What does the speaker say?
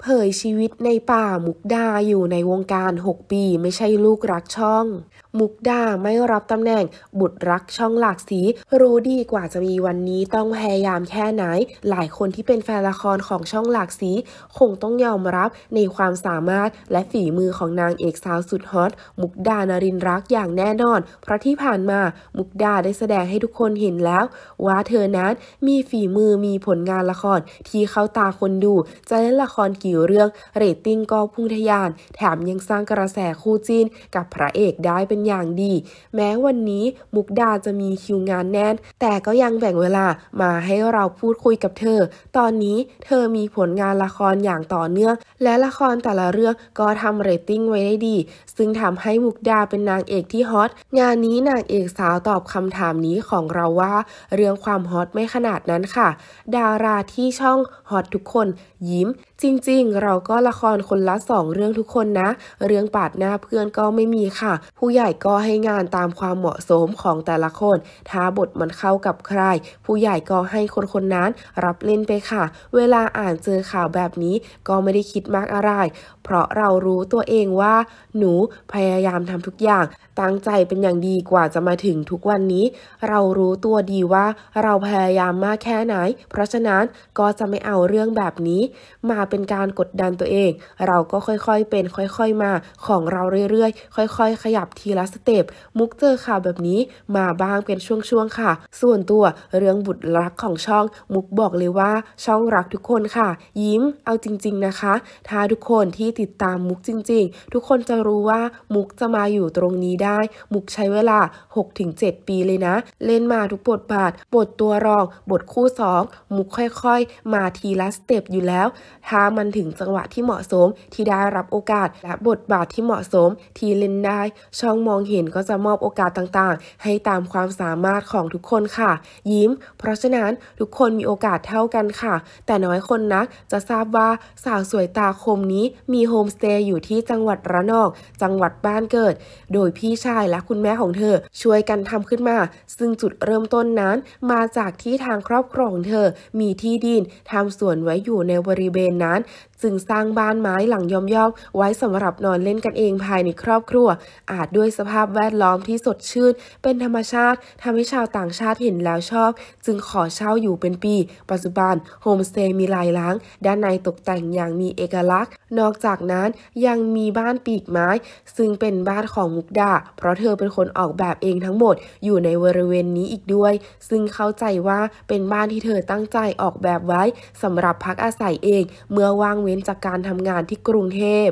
เผยชีวิตในป่ามุกดาอยู่ในวงการ 6 ปีไม่ใช่ลูกรักช่องมุกดาไม่รับตำแหน่งบุตรรักช่องหลากสี รู้ดีกว่าจะมีวันนี้ต้องพยายามแค่ไหน หลายคนที่เป็นแฟนละครของช่องหลากสี คงต้องยอมรับในความสามารถและฝีมือของนางเอกสาวสุดฮอต มุกดานรินรักอย่างแน่นอนเพราะที่ผ่านมามุกดาได้แสดงให้ทุกคนเห็นแล้ว ว่าเธอนั้นมีฝีมือมีผลงานละครที่เข้าตาคนดูจะเล่นละครกี่เรื่องเรตติ้งก็พุ่งทะยาน แถมยังสร้างกระแสคู่จีนกับพระเอกได้เป็นอย่างดี แม้วันนี้มุกดาจะมีคิวงานแน่น แต่ก็ยังแบ่งเวลามาให้เราพูดคุยกับเธอ ตอนนี้เธอมีผลงานละครอย่างต่อเนื่อง และละครแต่ละเรื่องก็ทำเรตติ้งไว้ได้ดี ซึ่งทำให้มุกดาเป็นนางเอกที่ฮอตงานนี้นางเอกสาวตอบคำถามนี้ของเราว่า เรื่องความฮอตไม่ขนาดนั้นค่ะ ดาราที่ช่องฮอตทุกคน ยิ้ม จริงๆ เราก็ละครคนละสองเรื่องทุกคนนะ เรื่องปาดหน้าเพื่อนก็ไม่มีค่ะ ผู้ใหญ่ก็ให้งานตามความเหมาะสมของแต่ละคนถ้าบทมันเข้ากับใคร ผู้ใหญ่ก็ให้คนคนนั้นรับเล่นไปค่ะ เวลาอ่านเจอข่าวแบบนี้ ก็ไม่ได้คิดมากอะไร เพราะเรารู้ตัวเองว่า หนูพยายามทำทุกอย่าง ตั้งใจเป็นอย่างดีกว่าจะมาถึงทุกวันนี้ เรารู้ตัวดีว่าเราพยายามมากแค่ไหน เพราะฉะนั้นก็จะไม่เอาเรื่องแบบนี้ มาเป็นการกดดันตัวเอง เราก็ค่อยๆเป็น ค่อย ๆมาของเราเรื่อยๆ ค่อย ๆ ขยับทีละสเต็ปมุกเจอข่าวแบบนี้ มาบ้างเป็นช่วง ๆ ค่ะ ส่วนตัวเรื่องบุตรรักของช่องมุกบอกเลยว่าช่องรักทุกคนค่ะ ยิ้มเอาจริง ๆ นะคะ ถ้าทุกคนที่ติดตามมุกจริง ๆ ทุกคนจะรู้ว่ามุกจะมาอยู่ตรงนี้ได้ มุกใช้เวลา6-7ปีเลยนะ เล่นมาทุกบท บาท บทตัวรอง บทคู่สองมุกค่อย ๆ มาทีละสเต็ปอยู่แล้ว ถ้ามันถึงจังหวะที่เหมาะสมที่ได้รับโอกาสและบทบาทที่เหมาะสม ที่เล่นได้ช่องมองเห็นก็จะมอบโอกาสต่างๆ ให้ตามความสามารถของทุกคนค่ะ ยิ้มเพราะฉะนั้นทุกคนมีโอกาสเท่ากันค่ะ แต่น้อยคนนักจะทราบว่าสาวสวยตาคมนี้มีโฮมสเตย์อยู่ที่จังหวัดระนองจังหวัดบ้านเกิด โดยพี่ชายและคุณแม่ของเธอช่วยกันทำขึ้นมา ซึ่งจุดเริ่มต้นนั้นมาจากที่ทางครอบครองเธอมีที่ดินทำสวนไว้อยู่ในบริเวณนั้น จึงสร้างบ้านไม้หลังย่อมๆไว้สำหรับนอนเล่นกันเองภายในครอบครัว อาจด้วยสภาพแวดล้อมที่สดชื่น เป็นธรรมชาติทำให้ชาวต่างชาติเห็นแล้วชอบ จึงขอเช่าอยู่เป็นปี ปัจจุบันโฮมสเตย์มีลายล้าง ด้านในตกแต่งอย่างมีเอกลักษณ์ นอกจากนั้น ยังมีบ้านปีกไม้ ซึ่งเป็นบ้านของมุกดา เพราะเธอเป็นคนออกแบบเองทั้งหมดอยู่ในบริเวณนี้อีกด้วย ซึ่งเข้าใจว่าเป็นบ้านที่เธอตั้งใจออกแบบไว้สำหรับพักอาศัยเอง เมื่อว่างเว้นจากการทำงานที่กรุงเทพ